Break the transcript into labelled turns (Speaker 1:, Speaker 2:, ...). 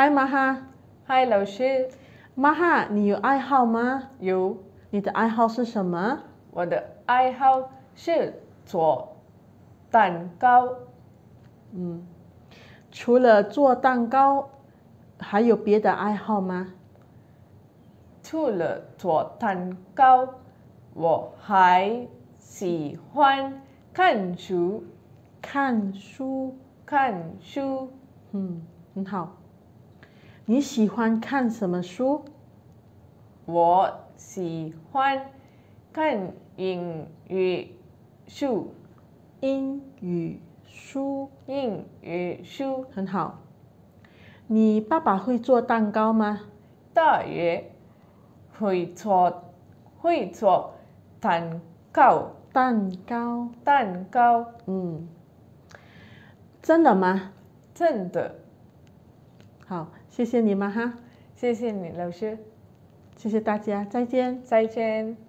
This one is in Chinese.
Speaker 1: 嗨，玛哈。嗨，老师。玛哈，你有爱好吗？有。你的爱好是什么？我的爱好是做蛋糕。嗯。除了做蛋糕，还有别的爱好吗？除了做蛋糕，我还喜欢看书。看书，看书。嗯，很好。你喜欢看什么书？我喜欢看英语书，英语书，英语书很好。你爸爸会做蛋糕吗？大约会做，会做蛋糕，蛋糕，蛋糕，嗯，真的吗？真的。好，谢谢你们哈，谢谢你老师，谢谢大家，再见，再见。